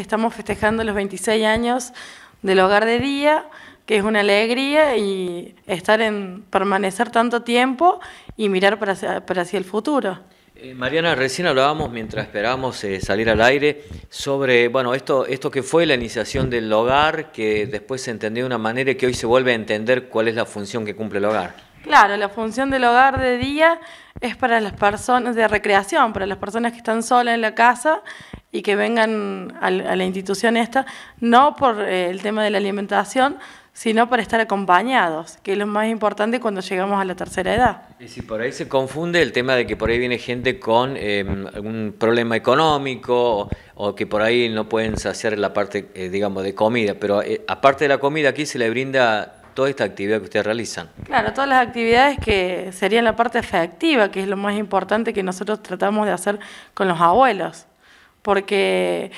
Estamos festejando los 26 años del hogar de día, que es una alegría y estar en permanecer tanto tiempo y mirar para hacia, el futuro. Eh, Mariana, recién hablábamos mientras esperábamos eh, salir al aire sobre bueno esto esto que fue la iniciación del hogar, que después se entendió de una manera y que hoy se vuelve a entender cuál es la función que cumple el hogar. Claro, la función del hogar de día es para las personas de recreación, para las personas que están solas en la casa y que vengan a la institución esta, no por eh, el tema de la alimentación, sino para estar acompañados, que es lo más importante cuando llegamos a la tercera edad. Y si por ahí se confunde el tema de que por ahí viene gente con eh, algún problema económico o, que por ahí no pueden saciar la parte, eh, digamos, de comida, pero aparte de la comida aquí se le brinda toda esta actividad que ustedes realizan. Claro, todas las actividades que serían la parte afectiva, que es lo más importante que nosotros tratamos de hacer con los abuelos, porque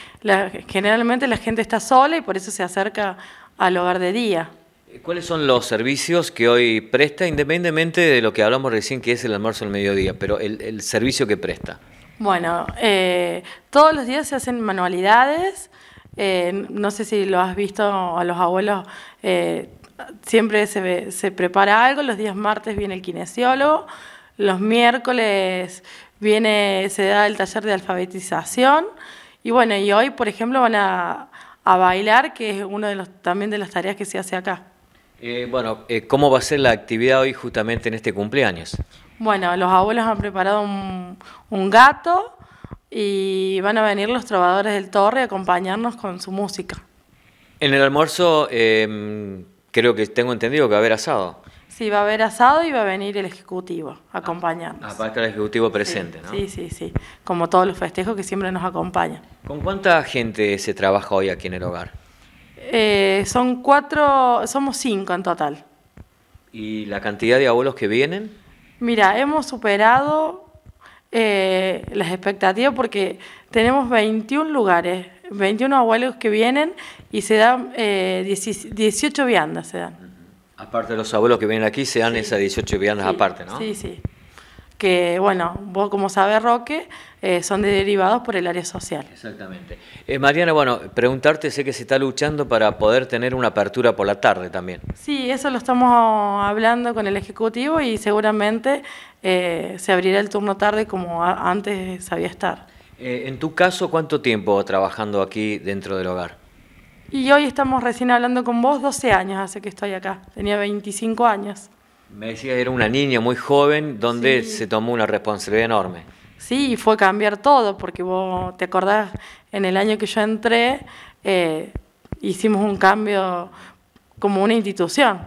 generalmente la gente está sola y por eso se acerca al hogar de día. Eh, ¿Cuáles son los servicios que hoy presta, independientemente de lo que hablamos recién, que es el almuerzo al mediodía, pero el, servicio que presta? Bueno, eh, todos los días se hacen manualidades. Eh, no sé si lo has visto a los abuelos siempre se, prepara algo, los días martes viene el kinesiólogo, los miércoles viene, se da el taller de alfabetización y bueno, y hoy por ejemplo van a, bailar, que es uno de los, también de las tareas que se hace acá. Eh, bueno, eh, ¿cómo va a ser la actividad hoy justamente en este cumpleaños? Bueno, los abuelos han preparado un, gato y van a venir los trovadores del torre a acompañarnos con su música. En el almuerzo, em, creo que tengo entendido que va a haber asado. Sí, va a haber asado y va a venir el ejecutivo acompañando. Ah, va a estar el ejecutivo presente, ¿no? Sí, sí, sí. Como todos los festejos que siempre nos acompañan. ¿Con cuánta gente se trabaja hoy aquí en el hogar? Eh, son cuatro, somos cinco en total. ¿Y la cantidad de abuelos que vienen? Mira, hemos superado eh, las expectativas porque tenemos 21 lugares 21 abuelos que vienen y se dan 18 eh, viandas. Se dan. Aparte de los abuelos que vienen aquí, se dan esas 18 viandas aparte, ¿no? Sí, sí. Que bueno, vos como sabe Roque, eh, son de derivados por el área social. Exactamente. Eh, Mariana, bueno, preguntarte, sé que se está luchando para poder tener una apertura por la tarde también. Sí, eso lo estamos hablando con el Ejecutivo y seguramente se abrirá el turno tarde como antes sabía estar. Eh, en tu caso, ¿cuánto tiempo trabajando aquí dentro del hogar? Y hoy estamos recién hablando con vos, 12 años hace que estoy acá, tenía 25 años. Me decía, era una niña muy joven donde se tomó una responsabilidad enorme. Sí, fue cambiar todo, porque vos te acordás, en el año que yo entré, eh, hicimos un cambio como una institución.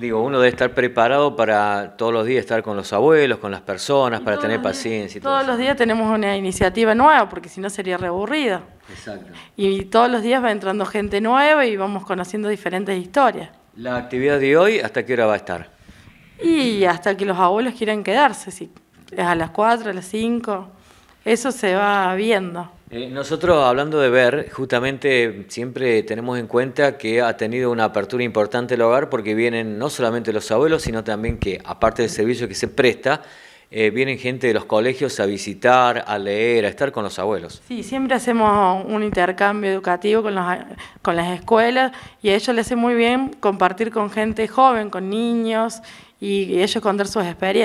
Digo, uno debe estar preparado para todos los días estar con los abuelos, con las personas, para tener paciencia. Y todos los días tenemos una iniciativa nueva, porque si no sería reaburrido. Exacto. Y todos los días va entrando gente nueva y vamos conociendo diferentes historias. ¿La actividad de hoy hasta qué hora va a estar? Y hasta que los abuelos quieran quedarse, si es a las 4, a las 5, eso se va viendo. Eh, nosotros hablando de ver, justamente siempre tenemos en cuenta que ha tenido una apertura importante el hogar porque vienen no solamente los abuelos, sino también que aparte del servicio que se presta, eh, vienen gente de los colegios a visitar, a leer, a estar con los abuelos. Sí, siempre hacemos un intercambio educativo con, con las escuelas y a ellos les hace muy bien compartir con gente joven, con niños y ellos contar sus experiencias.